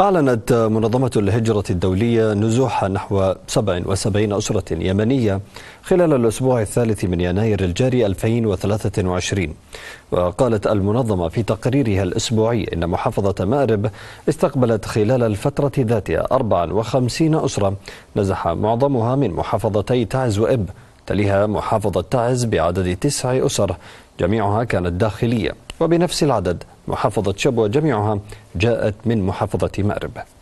أعلنت منظمة الهجرة الدولية نزوح نحو 77 أسرة يمنية خلال الأسبوع الثالث من يناير الجاري 2023 وقالت المنظمة في تقريرها الأسبوعي أن محافظة مأرب استقبلت خلال الفترة ذاتها 54 أسرة نزح معظمها من محافظتي تعز وإب تليها محافظة تعز بعدد تسع أسر جميعها كانت داخلية وبنفس العدد محافظة شبوة جميعها جاءت من محافظة مأرب